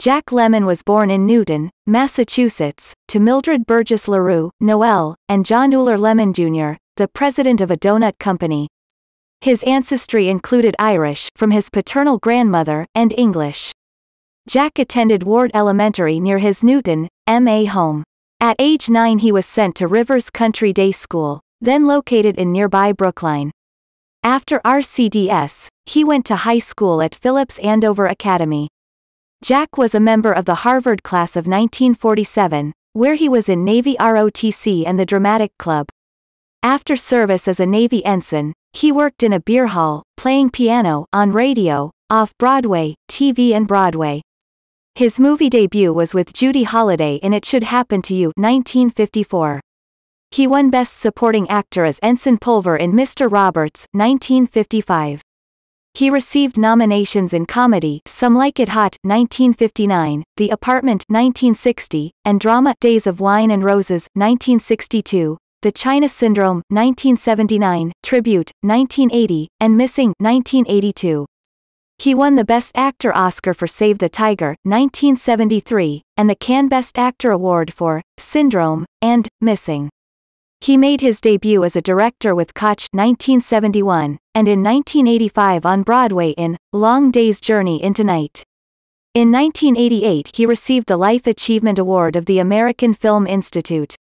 Jack Lemon was born in Newton, Massachusetts, to Mildred Burgess LaRue, Noel, and John Uller Lemon Jr., the president of a donut company. His ancestry included Irish from his paternal grandmother and English. Jack attended Ward Elementary near his Newton, MA home. At age 9 he was sent to Rivers Country Day School, then located in nearby Brookline. After RCDS, he went to high school at Phillips Andover Academy. Jack was a member of the Harvard class of 1947, where he was in Navy ROTC and the Dramatic Club. After service as a Navy ensign, he worked in a beer hall, playing piano, on radio, off Broadway, TV, and Broadway. His movie debut was with Judy Holliday in It Should Happen to You, 1954. He won Best Supporting Actor as Ensign Pulver in Mr. Roberts, 1955. He received nominations in comedy Some Like It Hot 1959, The Apartment 1960, and drama Days of Wine and Roses 1962, The China Syndrome 1979, Tribute 1980, and Missing 1982. He won the Best Actor Oscar for Save the Tiger 1973 and the Cannes Best Actor Award for Syndrome and Missing. He made his debut as a director with Koch 1971, and in 1985 on Broadway in Long Day's Journey into Night. In 1988 he received the Life Achievement Award of the American Film Institute,